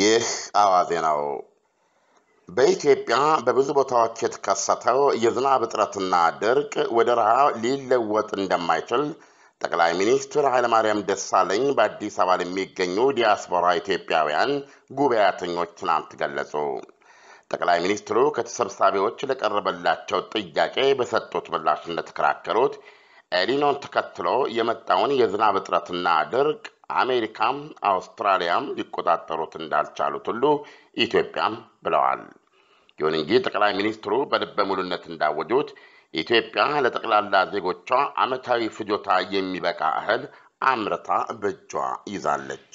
ይህ አዋዜ ነው። በኢትዮጵያ በብዙ ቦታዎች የተከሰተው የዝናብ እጥረትና ድርቅ ወደ ረሃብ ሊለወጥ እንደማይችል ጠቅላይ ሚኒስትር ኃይለማርያም ደሳለኝ በአዲስ አበባ ለሚገኙ ዲያስፖራ ኢትዮጵያውያን ጉባኤተኞች ትናንት ገለጹ። ጠቅላይ ሚኒስትሩ ከተሰብሳቢዎች ለቀረበላቸው ጥያቄ በሰጡት ምላሽ እንደተከራከሩት ኤሊኖን ተከትሎ የመጣውን የዝናብ እጥረትና ድርቅ አሜሪካም አውስትራሊያም ሊቆጣጠሩት እንዳልቻሉት ሁሉ ኢትዮጵያም ብለዋል። ይሁን እንጂ ጠቅላይ ሚኒስትሩ በልበ ሙሉነት እንዳወጁት ኢትዮጵያ ለጠቅላላ ዜጎቿ ዓመታዊ ፍጆታ የሚበቃ እህል አምርታ በእጇ ይዛለች።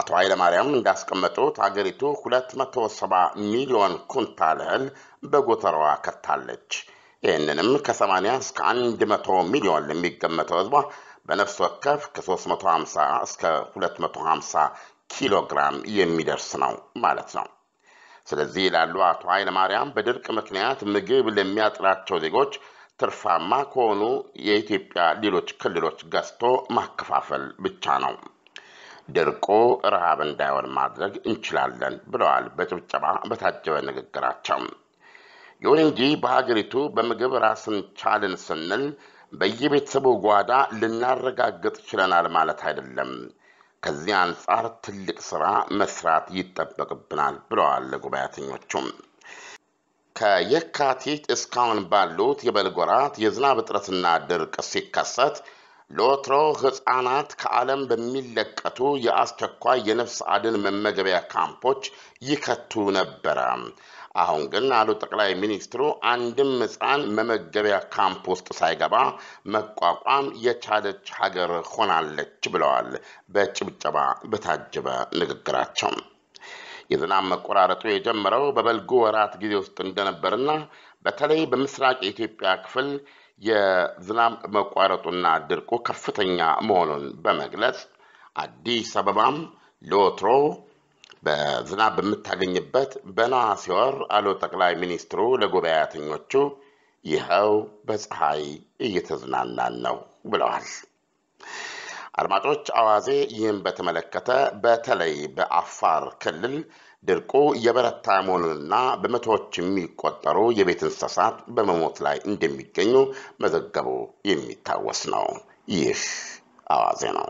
አቶ ኃይለማርያም እንዳስቀመጡት አገሪቱ 270 ሚሊዮን ኩንታል እህል በጎተራዋ ከታለች። ይህንንም ከ80 እስከ 100 ሚሊዮን ለሚገመተው ህዝቧ በነፍስ ወከፍ ከ350 እስከ 250 ኪሎ ግራም የሚደርስ ነው ማለት ነው። ስለዚህ ይላሉ አቶ ኃይለ ማርያም በድርቅ ምክንያት ምግብ ለሚያጥራቸው ዜጎች ትርፋማ ከሆኑ የኢትዮጵያ ሌሎች ክልሎች ገዝቶ ማከፋፈል ብቻ ነው። ድርቁ ረሃብ እንዳይሆን ማድረግ እንችላለን ብለዋል በጭብጨባ በታጀበ ንግግራቸው። ይሁን እንጂ በሀገሪቱ በምግብ ራስን ቻልን ስንል በየቤተሰቡ ጓዳ ልናረጋግጥ ችለናል ማለት አይደለም። ከዚህ አንጻር ትልቅ ስራ መስራት ይጠበቅብናል ብለዋል ጉባኤተኞቹም። ከየካቲት እስካሁን ባሉት የበልግ ወራት የዝናብ እጥረትና ድርቅ ሲከሰት ለወትሮ ሕፃናት ከዓለም በሚለቀቱ የአስቸኳይ የነፍስ አድን መመገቢያ ካምፖች ይከቱ ነበረ። አሁን ግን አሉ ጠቅላይ ሚኒስትሩ፣ አንድም ሕፃን መመገቢያ ካምፕ ውስጥ ሳይገባ መቋቋም የቻለች ሀገር ሆናለች ብለዋል በጭብጨባ በታጀበ ንግግራቸው። የዝናብ መቆራረጡ የጀመረው በበልጉ ወራት ጊዜ ውስጥ እንደነበርና በተለይ በምስራቅ የኢትዮጵያ ክፍል የዝናብ መቋረጡና ድርቁ ከፍተኛ መሆኑን በመግለጽ አዲስ አበባም ለወትሮ በዝናብ በምታገኝበት በነሐሴ ወር አሉ ጠቅላይ ሚኒስትሩ ለጉባኤተኞቹ። ይኸው በፀሐይ እየተዝናናን ነው ብለዋል። አድማጮች አዋዜ ይህም በተመለከተ በተለይ በአፋር ክልል ድርቁ የበረታ መሆኑንና በመቶዎች የሚቆጠሩ የቤት እንስሳት በመሞት ላይ እንደሚገኙ መዘገቡ የሚታወስ ነው። ይህ አዋዜ ነው።